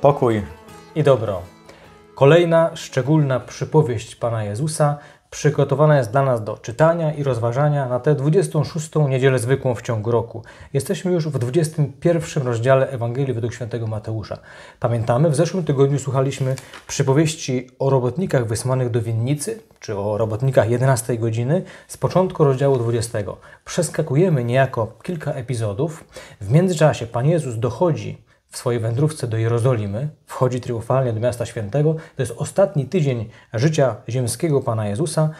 pokój i dobro. Kolejna szczególna przypowieść Pana Jezusa przygotowana jest dla nas do czytania i rozważania na tę 26. niedzielę zwykłą w ciągu roku. Jesteśmy już w 21 rozdziale Ewangelii według świętego Mateusza. Pamiętamy, w zeszłym tygodniu słuchaliśmy przypowieści o robotnikach wysłanych do winnicy, czy o robotnikach 11 godziny z początku rozdziału 20. Przeskakujemy niejako kilka epizodów. W międzyczasie Pan Jezus dochodzi w swojej wędrówce do Jerozolimy, wchodzi triumfalnie do Miasta Świętego. To jest ostatni tydzień życia ziemskiego Pana Jezusa.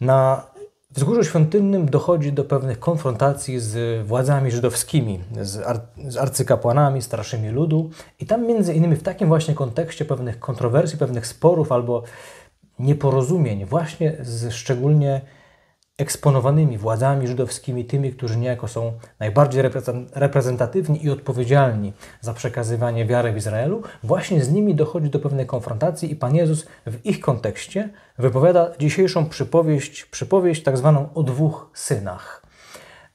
Na wzgórzu świątynnym dochodzi do pewnych konfrontacji z władzami żydowskimi, z, ar z arcykapłanami, starszymi ludu i tam między innymi w takim właśnie kontekście pewnych kontrowersji, pewnych sporów albo nieporozumień właśnie z szczególnie eksponowanymi władzami żydowskimi, tymi, którzy niejako są najbardziej reprezentatywni i odpowiedzialni za przekazywanie wiary w Izraelu, właśnie z nimi dochodzi do pewnej konfrontacji i Pan Jezus w ich kontekście wypowiada dzisiejszą przypowieść, przypowieść tak zwaną o dwóch synach.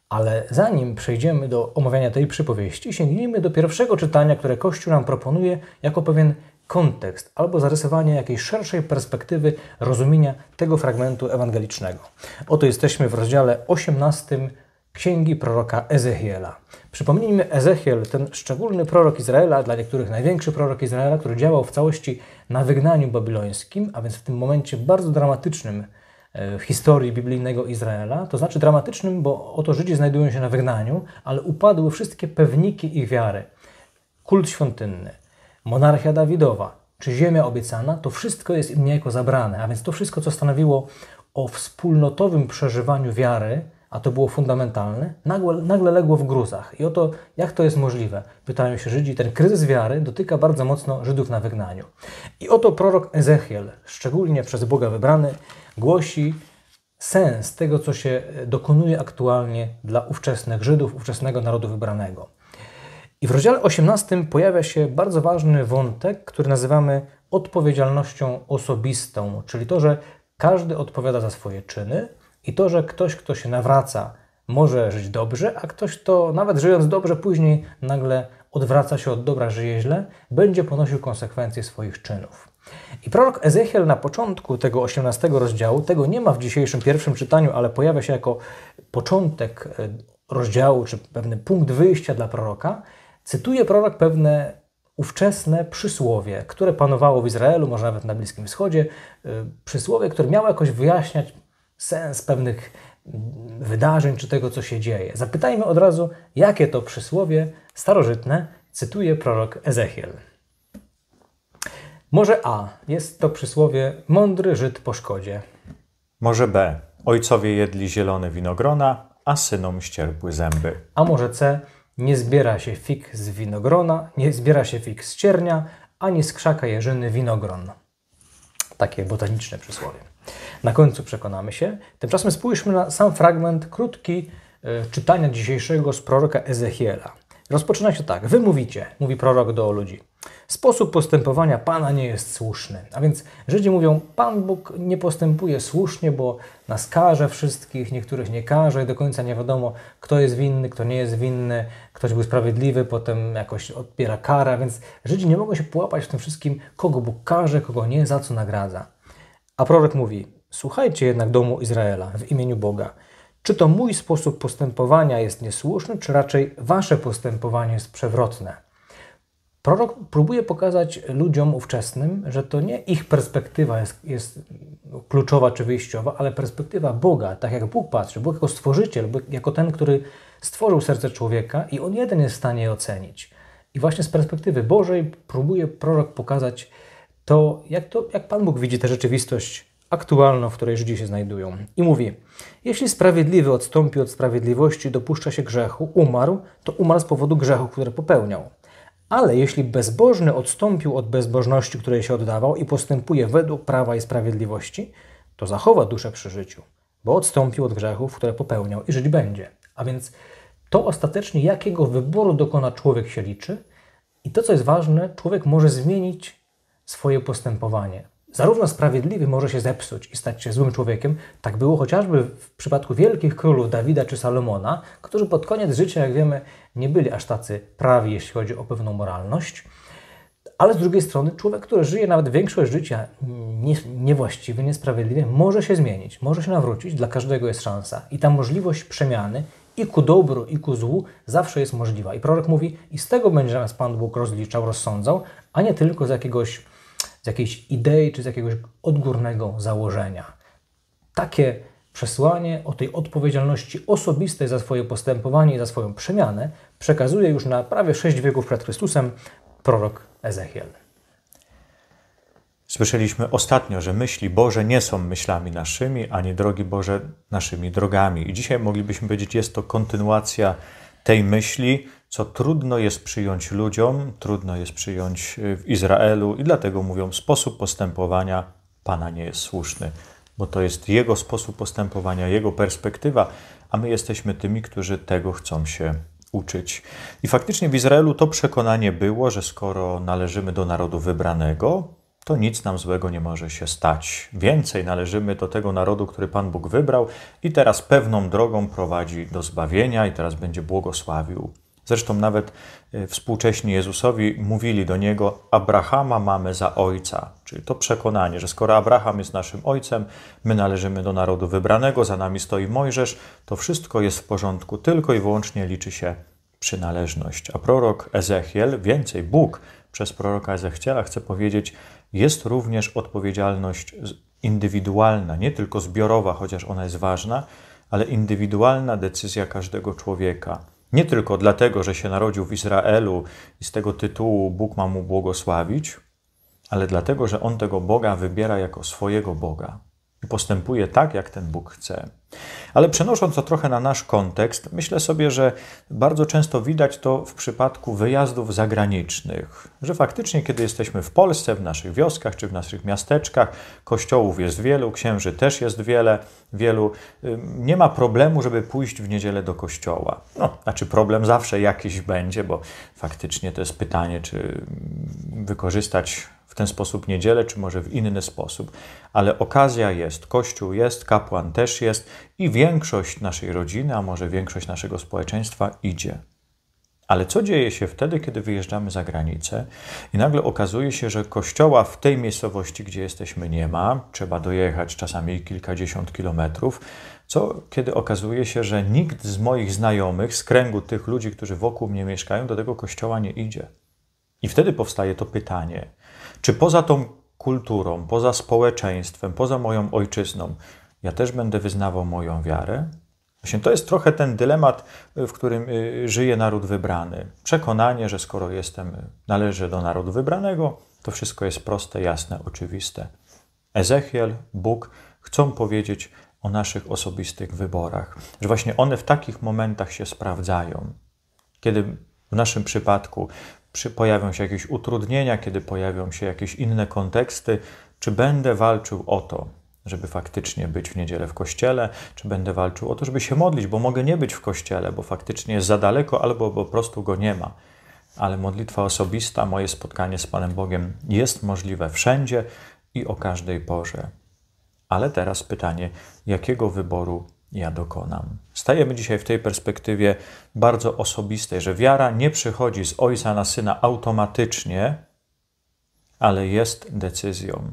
Ale zanim przejdziemy do omawiania tej przypowieści, sięgnijmy do pierwszego czytania, które Kościół nam proponuje jako pewien kontekst albo zarysowanie jakiejś szerszej perspektywy rozumienia tego fragmentu ewangelicznego. Oto jesteśmy w rozdziale 18 Księgi proroka Ezechiela. Przypomnijmy, Ezechiel, ten szczególny prorok Izraela, dla niektórych największy prorok Izraela, który działał w całości na wygnaniu babilońskim, a więc w tym momencie bardzo dramatycznym e, w historii biblijnego Izraela, to znaczy dramatycznym, bo oto Żydzi znajdują się na wygnaniu, ale upadły wszystkie pewniki ich wiary. Kult świątynny, monarchia Dawidowa, czy ziemia obiecana, to wszystko jest im niejako zabrane. A więc to wszystko, co stanowiło o wspólnotowym przeżywaniu wiary, a to było fundamentalne, nagle, nagle legło w gruzach. I oto, jak to jest możliwe? Pytają się Żydzi. Ten kryzys wiary dotyka bardzo mocno Żydów na wygnaniu. I oto prorok Ezechiel, szczególnie przez Boga wybrany, głosi sens tego, co się dokonuje aktualnie dla ówczesnych Żydów, ówczesnego narodu wybranego. I w rozdziale 18 pojawia się bardzo ważny wątek, który nazywamy odpowiedzialnością osobistą, czyli to, że każdy odpowiada za swoje czyny i to, że ktoś, kto się nawraca, może żyć dobrze, a ktoś, kto nawet żyjąc dobrze, później nagle odwraca się od dobra, żyje źle, będzie ponosił konsekwencje swoich czynów. I prorok Ezechiel na początku tego 18 rozdziału, tego nie ma w dzisiejszym pierwszym czytaniu, ale pojawia się jako początek e, rozdziału, czy pewny punkt wyjścia dla proroka, cytuje prorok pewne ówczesne przysłowie, które panowało w Izraelu, może nawet na Bliskim Wschodzie, y, przysłowie, które miało jakoś wyjaśniać sens pewnych mm, wydarzeń czy tego, co się dzieje. Zapytajmy od razu, jakie to przysłowie starożytne cytuje prorok Ezechiel. Może A. Jest to przysłowie mądry Żyd po szkodzie. Może B. Ojcowie jedli zielone winogrona, a synom ścierpły zęby. A może C. Nie zbiera się fig z winogrona, nie zbiera się fig z ciernia, ani z krzaka jeżyny winogron. Takie botaniczne przysłowie. Na końcu przekonamy się. Tymczasem spójrzmy na sam fragment krótki e, czytania dzisiejszego z proroka Ezechiela. Rozpoczyna się tak. Wy mówicie, mówi prorok do ludzi. Sposób postępowania Pana nie jest słuszny. A więc Żydzi mówią, Pan Bóg nie postępuje słusznie, bo nas karze wszystkich, niektórych nie karze i do końca nie wiadomo, kto jest winny, kto nie jest winny, ktoś był sprawiedliwy, potem jakoś odbiera karę, więc Żydzi nie mogą się połapać w tym wszystkim, kogo Bóg karze, kogo nie, za co nagradza. A prorok mówi, słuchajcie jednak domu Izraela w imieniu Boga – czy to mój sposób postępowania jest niesłuszny, czy raczej wasze postępowanie jest przewrotne. Prorok próbuje pokazać ludziom ówczesnym, że to nie ich perspektywa jest, jest kluczowa czy wyjściowa, ale perspektywa Boga, tak jak Bóg patrzy, Bóg jako stworzyciel, Bóg jako ten, który stworzył serce człowieka i on jeden jest w stanie je ocenić. I właśnie z perspektywy Bożej próbuje prorok pokazać to, jak, to, jak Pan Bóg widzi tę rzeczywistość aktualną, w której Żydzi się znajdują. I mówi: Jeśli sprawiedliwy odstąpi od sprawiedliwości, dopuszcza się grzechu, umarł, to umarł z powodu grzechu, który popełniał. Ale jeśli bezbożny odstąpił od bezbożności, której się oddawał i postępuje według prawa i sprawiedliwości, to zachowa duszę przy życiu, bo odstąpił od grzechów, które popełniał i żyć będzie. A więc to ostatecznie, jakiego wyboru dokona człowiek się liczy, i to, co jest ważne, człowiek może zmienić swoje postępowanie. Zarówno sprawiedliwy może się zepsuć i stać się złym człowiekiem, tak było chociażby w przypadku wielkich królów Dawida czy Salomona, którzy pod koniec życia, jak wiemy, nie byli aż tacy prawi, jeśli chodzi o pewną moralność. Ale z drugiej strony, człowiek, który żyje nawet większość życia nie, niewłaściwie, niesprawiedliwie, może się zmienić, może się nawrócić, dla każdego jest szansa. I ta możliwość przemiany i ku dobru, i ku złu zawsze jest możliwa. I prorok mówi, i z tego będzie nas Pan Bóg rozliczał, rozsądzał, a nie tylko z jakiegoś z jakiejś idei czy z jakiegoś odgórnego założenia. Takie przesłanie o tej odpowiedzialności osobistej za swoje postępowanie i za swoją przemianę przekazuje już na prawie sześć wieków przed Chrystusem prorok Ezechiel. Słyszeliśmy ostatnio, że myśli Boże nie są myślami naszymi, ani drogi Boże naszymi drogami. I dzisiaj moglibyśmy powiedzieć, jest to kontynuacja tej myśli, co trudno jest przyjąć ludziom, trudno jest przyjąć y, w Izraelu, i dlatego mówią, sposób postępowania Pana nie jest słuszny, bo to jest Jego sposób postępowania, Jego perspektywa, a my jesteśmy tymi, którzy tego chcą się uczyć. I faktycznie w Izraelu to przekonanie było, że skoro należymy do narodu wybranego, to nic nam złego nie może się stać. Więcej należymy do tego narodu, który Pan Bóg wybrał i teraz pewną drogą prowadzi do zbawienia i teraz będzie błogosławił. Zresztą nawet e, współcześni Jezusowi mówili do niego: Abrahama mamy za ojca. Czyli to przekonanie, że skoro Abraham jest naszym ojcem, my należymy do narodu wybranego, za nami stoi Mojżesz, to wszystko jest w porządku, tylko i wyłącznie liczy się przynależność. A prorok Ezechiel, więcej Bóg przez proroka Ezechiela chce powiedzieć, jest również odpowiedzialność indywidualna, nie tylko zbiorowa, chociaż ona jest ważna, ale indywidualna decyzja każdego człowieka. Nie tylko dlatego, że się narodził w Izraelu i z tego tytułu Bóg ma mu błogosławić, ale dlatego, że on tego Boga wybiera jako swojego Boga postępuje tak, jak ten Bóg chce. Ale przenosząc to trochę na nasz kontekst, myślę sobie, że bardzo często widać to w przypadku wyjazdów zagranicznych, że faktycznie, kiedy jesteśmy w Polsce, w naszych wioskach czy w naszych miasteczkach, kościołów jest wielu, księży też jest wiele, wielu, nie ma problemu, żeby pójść w niedzielę do kościoła. No, znaczy problem zawsze jakiś będzie, bo faktycznie to jest pytanie, czy wykorzystać w ten sposób niedzielę, czy może w inny sposób. Ale okazja jest, Kościół jest, kapłan też jest i większość naszej rodziny, a może większość naszego społeczeństwa idzie. Ale co dzieje się wtedy, kiedy wyjeżdżamy za granicę i nagle okazuje się, że kościoła w tej miejscowości, gdzie jesteśmy, nie ma, trzeba dojechać czasami kilkadziesiąt kilometrów, co kiedy okazuje się, że nikt z moich znajomych, z kręgu tych ludzi, którzy wokół mnie mieszkają, do tego kościoła nie idzie. I wtedy powstaje to pytanie: czy poza tą kulturą, poza społeczeństwem, poza moją ojczyzną, ja też będę wyznawał moją wiarę? Właśnie to jest trochę ten dylemat, w którym y, żyje naród wybrany. Przekonanie, że skoro jestem, należę do narodu wybranego, to wszystko jest proste, jasne, oczywiste. Ezechiel, Bóg chcą powiedzieć o naszych osobistych wyborach, że właśnie one w takich momentach się sprawdzają. Kiedy w naszym przypadku przy, pojawią się jakieś utrudnienia, kiedy pojawią się jakieś inne konteksty, czy będę walczył o to, żeby faktycznie być w niedzielę w kościele, czy będę walczył o to, żeby się modlić, bo mogę nie być w kościele, bo faktycznie jest za daleko albo po prostu go nie ma. Ale modlitwa osobista, moje spotkanie z Panem Bogiem jest możliwe wszędzie i o każdej porze. Ale teraz pytanie, jakiego wyboru ja dokonam. Stajemy dzisiaj w tej perspektywie bardzo osobistej, że wiara nie przychodzi z ojca na syna automatycznie, ale jest decyzją.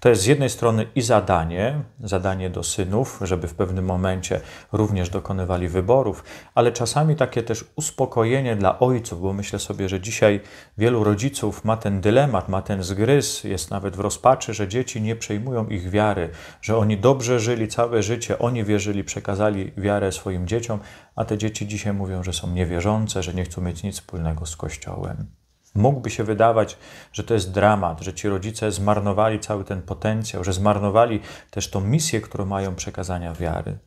To jest z jednej strony i zadanie, zadanie do synów, żeby w pewnym momencie również dokonywali wyborów, ale czasami takie też uspokojenie dla ojców, bo myślę sobie, że dzisiaj wielu rodziców ma ten dylemat, ma ten zgryz, jest nawet w rozpaczy, że dzieci nie przejmują ich wiary, że oni dobrze żyli całe życie, oni wierzyli, przekazali wiarę swoim dzieciom, a te dzieci dzisiaj mówią, że są niewierzące, że nie chcą mieć nic wspólnego z Kościołem. Mógłby się wydawać, że to jest dramat, że ci rodzice zmarnowali cały ten potencjał, że zmarnowali też tą misję, którą mają przekazania wiary.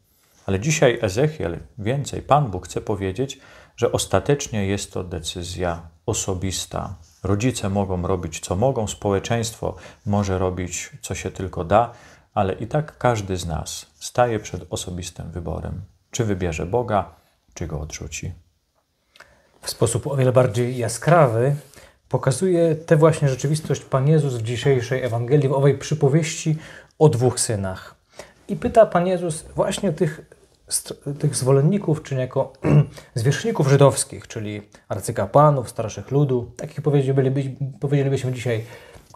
Ale dzisiaj Ezechiel, więcej, Pan Bóg chce powiedzieć, że ostatecznie jest to decyzja osobista. Rodzice mogą robić co mogą, społeczeństwo może robić co się tylko da, ale i tak każdy z nas staje przed osobistym wyborem, czy wybierze Boga, czy go odrzuci. W sposób o wiele bardziej jaskrawy pokazuje tę właśnie rzeczywistość Pan Jezus w dzisiejszej Ewangelii, w owej przypowieści o dwóch synach. I pyta Pan Jezus właśnie tych, tych zwolenników, czy niejako zwierzchników żydowskich, czyli arcykapłanów, starszych ludu, takich powiedzielibyśmy dzisiaj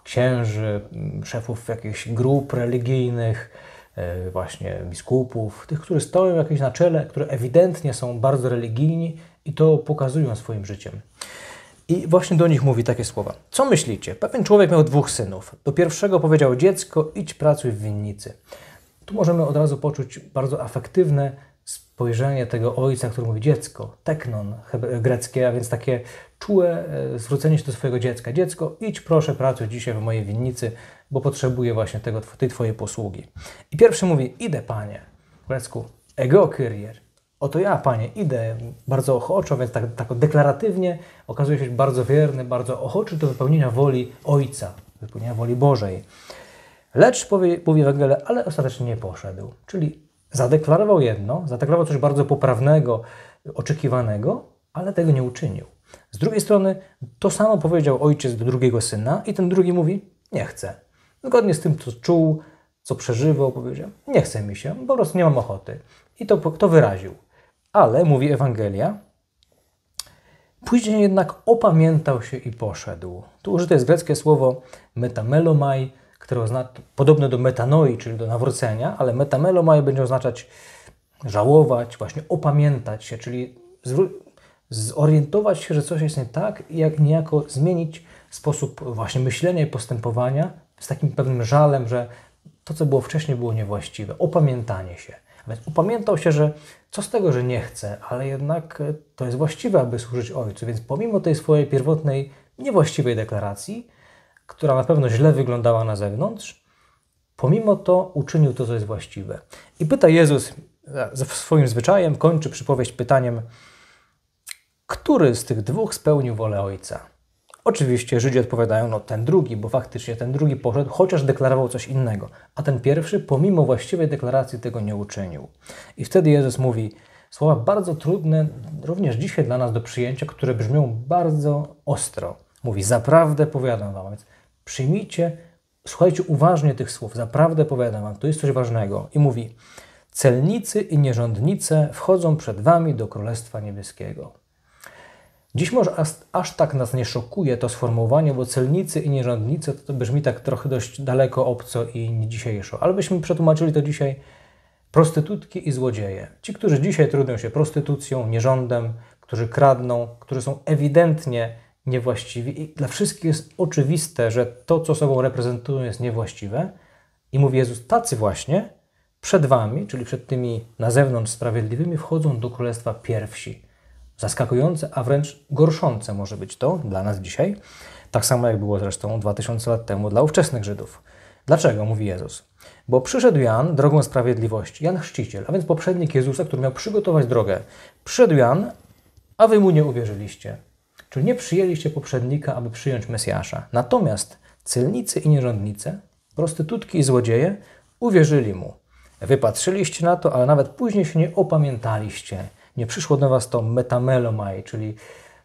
księży, szefów jakichś grup religijnych, e, właśnie biskupów, tych, którzy stoją jakieś na czele, które ewidentnie są bardzo religijni i to pokazują swoim życiem. I właśnie do nich mówi takie słowa. Co myślicie? Pewien człowiek miał dwóch synów. Do pierwszego powiedział dziecko, idź pracuj w winnicy. Tu możemy od razu poczuć bardzo afektywne spojrzenie tego ojca, który mówi dziecko, teknon greckie, a więc takie czułe e, zwrócenie się do swojego dziecka. Dziecko, idź proszę pracuj dzisiaj w mojej winnicy, bo potrzebuję właśnie tego, tej twojej posługi. I pierwszy mówi, idę panie, po grecku, ego career. Oto ja, panie, idę bardzo ochoczo, więc tak, tak deklaratywnie okazuje się bardzo wierny, bardzo ochoczy do wypełnienia woli Ojca, wypełnienia woli Bożej. Lecz, powie, mówi Ewangelia, ale ostatecznie nie poszedł. Czyli zadeklarował jedno, zadeklarował coś bardzo poprawnego, oczekiwanego, ale tego nie uczynił. Z drugiej strony to samo powiedział ojciec do drugiego syna i ten drugi mówi, nie chcę. Zgodnie z tym, co czuł, co przeżywał, powiedział, nie chce mi się, po prostu nie mam ochoty. I to, to wyraził. Ale, mówi Ewangelia, później jednak opamiętał się i poszedł. Tu użyte jest greckie słowo metamelomai, które oznacza podobne do metanoi, czyli do nawrócenia, ale metamelomai będzie oznaczać żałować, właśnie opamiętać się, czyli zorientować się, że coś jest nie tak i jak niejako zmienić sposób właśnie myślenia i postępowania z takim pewnym żalem, że to, co było wcześniej, było niewłaściwe. Opamiętanie się. Więc upamiętał się, że co z tego, że nie chce, ale jednak e, to jest właściwe, aby służyć ojcu. Więc pomimo tej swojej pierwotnej, niewłaściwej deklaracji, która na pewno źle wyglądała na zewnątrz, pomimo to uczynił to, co jest właściwe. I pyta Jezus, e, swoim zwyczajem kończy przypowieść pytaniem, który z tych dwóch spełnił wolę ojca? Oczywiście Żydzi odpowiadają, no ten drugi, bo faktycznie ten drugi poszedł, chociaż deklarował coś innego, a ten pierwszy pomimo właściwej deklaracji tego nie uczynił. I wtedy Jezus mówi słowa bardzo trudne, również dzisiaj dla nas do przyjęcia, które brzmią bardzo ostro. Mówi, zaprawdę powiadam wam, więc przyjmijcie, słuchajcie uważnie tych słów, zaprawdę powiadam wam, to jest coś ważnego. I mówi, celnicy i nierządnice wchodzą przed wami do Królestwa Niebieskiego. Dziś może aż, aż, tak nas nie szokuje to sformułowanie, bo celnicy i nierządnicy to, to brzmi tak trochę dość daleko, obco i nie dzisiejszo. Ale byśmy przetłumaczyli to dzisiaj prostytutki i złodzieje. Ci, którzy dzisiaj trudnią się prostytucją, nierządem, którzy kradną, którzy są ewidentnie niewłaściwi i dla wszystkich jest oczywiste, że to, co sobą reprezentują, jest niewłaściwe. I mówi Jezus, tacy właśnie przed wami, czyli przed tymi na zewnątrz sprawiedliwymi, wchodzą do królestwa pierwsi. Zaskakujące, a wręcz gorszące może być to dla nas dzisiaj, tak samo jak było zresztą 2000 lat temu dla ówczesnych Żydów. Dlaczego, mówi Jezus? Bo przyszedł Jan drogą sprawiedliwości, Jan Chrzciciel, a więc poprzednik Jezusa, który miał przygotować drogę. Przyszedł Jan, a wy mu nie uwierzyliście. Czyli nie przyjęliście poprzednika, aby przyjąć Mesjasza. Natomiast celnicy i nierządnice, prostytutki i złodzieje uwierzyli mu. Wypatrzyliście na to, ale nawet później się nie opamiętaliście. Nie przyszło do Was to metamelomai, czyli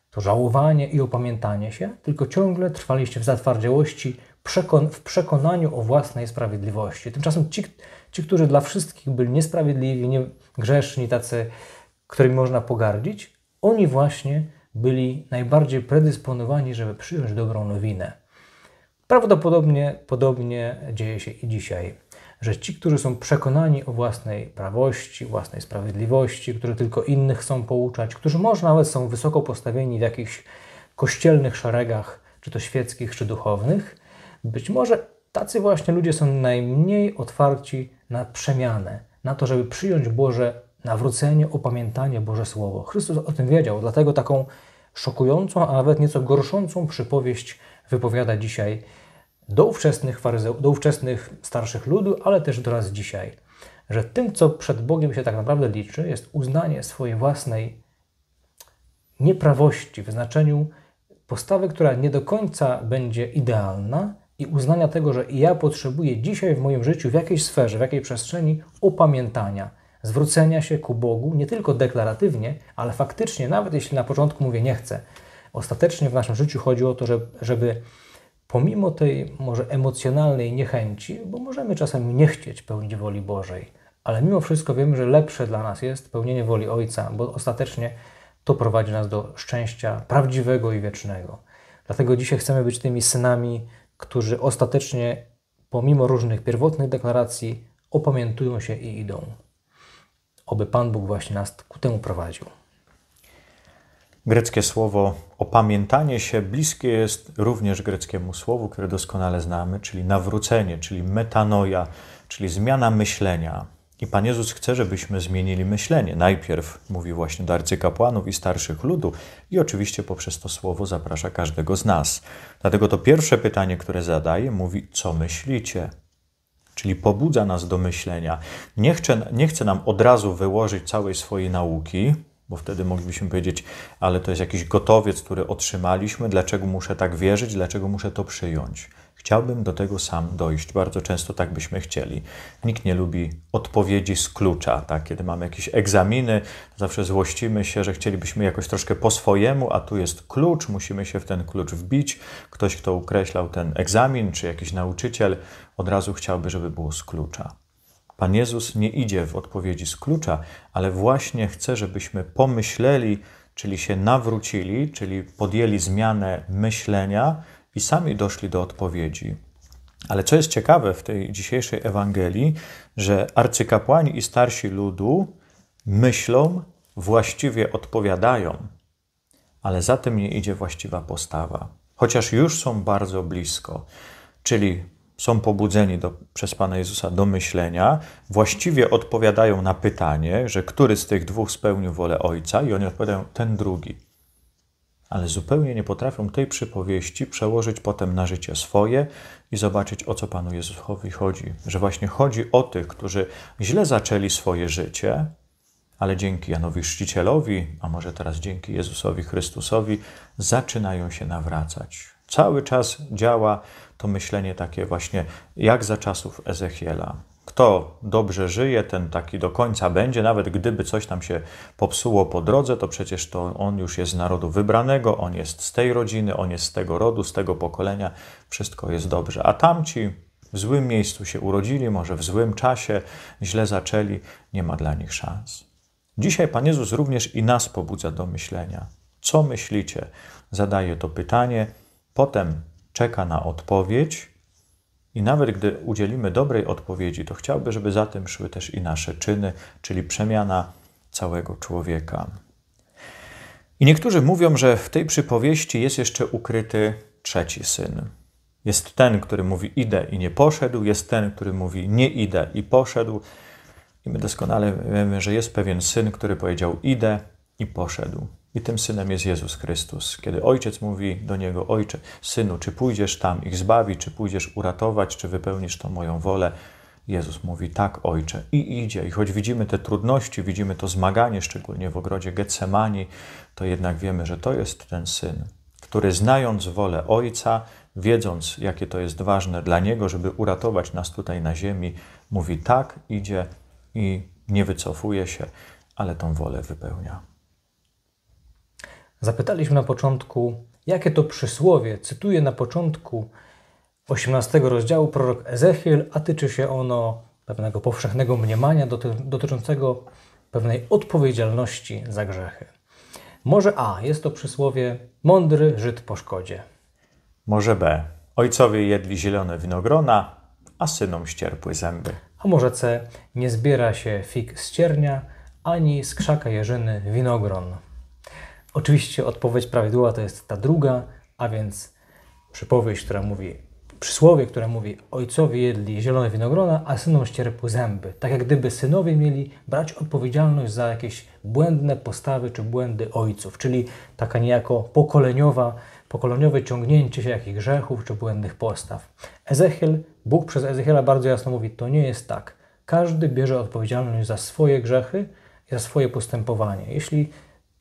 to żałowanie i opamiętanie się, tylko ciągle trwaliście w zatwardziałości, przekon w przekonaniu o własnej sprawiedliwości. Tymczasem ci, ci, którzy dla wszystkich byli niesprawiedliwi, nie, tacy, którymi można pogardzić, oni właśnie byli najbardziej predysponowani, żeby przyjąć dobrą nowinę. Prawdopodobnie podobnie dzieje się i dzisiaj że ci, którzy są przekonani o własnej prawości, własnej sprawiedliwości, którzy tylko innych chcą pouczać, którzy może nawet są wysoko postawieni w jakichś kościelnych szeregach, czy to świeckich, czy duchownych, być może tacy właśnie ludzie są najmniej otwarci na przemianę, na to, żeby przyjąć Boże nawrócenie, opamiętanie Boże Słowo. Chrystus o tym wiedział, dlatego taką szokującą, a nawet nieco gorszącą przypowieść wypowiada dzisiaj do ówczesnych, faryzeu, do ówczesnych starszych ludu, ale też do nas dzisiaj, że tym, co przed Bogiem się tak naprawdę liczy, jest uznanie swojej własnej nieprawości w znaczeniu postawy, która nie do końca będzie idealna i uznania tego, że ja potrzebuję dzisiaj w moim życiu, w jakiejś sferze, w jakiej przestrzeni upamiętania, zwrócenia się ku Bogu, nie tylko deklaratywnie, ale faktycznie, nawet jeśli na początku mówię nie chcę. Ostatecznie w naszym życiu chodzi o to, żeby pomimo tej może emocjonalnej niechęci, bo możemy czasem nie chcieć pełnić woli Bożej, ale mimo wszystko wiemy, że lepsze dla nas jest pełnienie woli Ojca, bo ostatecznie to prowadzi nas do szczęścia prawdziwego i wiecznego. Dlatego dzisiaj chcemy być tymi synami, którzy ostatecznie, pomimo różnych pierwotnych deklaracji, opamiętują się i idą. Oby Pan Bóg właśnie nas ku temu prowadził. Greckie słowo opamiętanie się bliskie jest również greckiemu słowu, które doskonale znamy, czyli nawrócenie, czyli metanoja, czyli zmiana myślenia. I Pan Jezus chce, żebyśmy zmienili myślenie. Najpierw mówi właśnie do arcykapłanów i starszych ludu, i oczywiście poprzez to słowo zaprasza każdego z nas. Dlatego to pierwsze pytanie, które zadaje, mówi: Co myślicie? Czyli pobudza nas do myślenia. Nie chce, nie chce nam od razu wyłożyć całej swojej nauki, bo wtedy moglibyśmy powiedzieć, ale to jest jakiś gotowiec, który otrzymaliśmy, dlaczego muszę tak wierzyć, dlaczego muszę to przyjąć. Chciałbym do tego sam dojść. Bardzo często tak byśmy chcieli. Nikt nie lubi odpowiedzi z klucza. Tak? Kiedy mamy jakieś egzaminy, zawsze złościmy się, że chcielibyśmy jakoś troszkę po swojemu, a tu jest klucz, musimy się w ten klucz wbić. Ktoś, kto ukreślał ten egzamin, czy jakiś nauczyciel, od razu chciałby, żeby było z klucza. Pan Jezus nie idzie w odpowiedzi z klucza, ale właśnie chce, żebyśmy pomyśleli, czyli się nawrócili, czyli podjęli zmianę myślenia i sami doszli do odpowiedzi. Ale co jest ciekawe w tej dzisiejszej Ewangelii, że arcykapłani i starsi ludu myślą, właściwie odpowiadają, ale za tym nie idzie właściwa postawa, chociaż już są bardzo blisko. Czyli są pobudzeni do, przez Pana Jezusa do myślenia, właściwie odpowiadają na pytanie, że który z tych dwóch spełnił wolę Ojca, i oni odpowiadają ten drugi. Ale zupełnie nie potrafią tej przypowieści przełożyć potem na życie swoje i zobaczyć, o co Panu Jezusowi chodzi. Że właśnie chodzi o tych, którzy źle zaczęli swoje życie, ale dzięki Janowi Chrzcicielowi, a może teraz dzięki Jezusowi Chrystusowi, zaczynają się nawracać cały czas działa to myślenie takie właśnie jak za czasów Ezechiela. Kto dobrze żyje, ten taki do końca będzie, nawet gdyby coś tam się popsuło po drodze, to przecież to on już jest z narodu wybranego, on jest z tej rodziny, on jest z tego rodu, z tego pokolenia, wszystko jest dobrze. A tamci w złym miejscu się urodzili, może w złym czasie, źle zaczęli, nie ma dla nich szans. Dzisiaj Pan Jezus również i nas pobudza do myślenia. Co myślicie? Zadaje to pytanie potem czeka na odpowiedź i nawet gdy udzielimy dobrej odpowiedzi, to chciałby, żeby za tym szły też i nasze czyny, czyli przemiana całego człowieka. I niektórzy mówią, że w tej przypowieści jest jeszcze ukryty trzeci syn. Jest ten, który mówi idę i nie poszedł, jest ten, który mówi nie idę i poszedł. I my doskonale wiemy, że jest pewien syn, który powiedział idę i poszedł. I tym synem jest Jezus Chrystus. Kiedy ojciec mówi do niego: Ojcze, synu, czy pójdziesz tam ich zbawić, czy pójdziesz uratować, czy wypełnisz tą moją wolę? Jezus mówi: Tak, ojcze, i idzie. I choć widzimy te trudności, widzimy to zmaganie, szczególnie w ogrodzie Getsemani, to jednak wiemy, że to jest ten syn, który znając wolę ojca, wiedząc, jakie to jest ważne dla niego, żeby uratować nas tutaj na ziemi, mówi: Tak, idzie i nie wycofuje się, ale tą wolę wypełnia. Zapytaliśmy na początku, jakie to przysłowie, cytuję na początku 18 rozdziału prorok Ezechiel, a tyczy się ono pewnego powszechnego mniemania doty dotyczącego pewnej odpowiedzialności za grzechy. Może A jest to przysłowie mądry Żyd po szkodzie. Może B. Ojcowie jedli zielone winogrona, a synom ścierpły zęby. A może C. Nie zbiera się fig z ciernia, ani z krzaka jeżyny winogron. Oczywiście odpowiedź prawidłowa to jest ta druga, a więc przypowieść, która mówi, przysłowie, które mówi ojcowie jedli zielone winogrona, a synom ścierpły zęby. Tak jak gdyby synowie mieli brać odpowiedzialność za jakieś błędne postawy czy błędy ojców, czyli taka niejako pokoleniowa, pokoleniowe ciągnięcie się jakichś grzechów czy błędnych postaw. Ezechiel, Bóg przez Ezechiela bardzo jasno mówi, to nie jest tak. Każdy bierze odpowiedzialność za swoje grzechy i za swoje postępowanie. Jeśli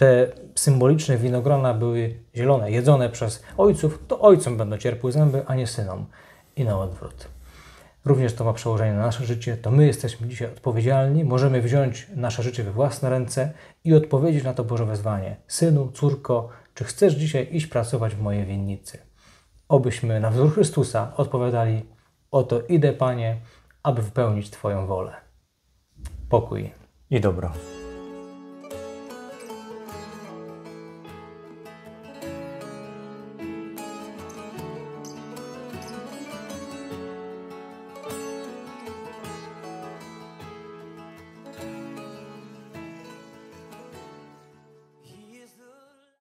te symboliczne winogrona były zielone, jedzone przez ojców, to ojcom będą cierpły zęby, a nie synom. I na odwrót. Również to ma przełożenie na nasze życie. To my jesteśmy dzisiaj odpowiedzialni, możemy wziąć nasze życie we własne ręce i odpowiedzieć na to Boże wezwanie. Synu, córko, czy chcesz dzisiaj iść pracować w mojej winnicy? Obyśmy na wzór Chrystusa odpowiadali: Oto idę, Panie, aby wypełnić Twoją wolę. Pokój i dobro.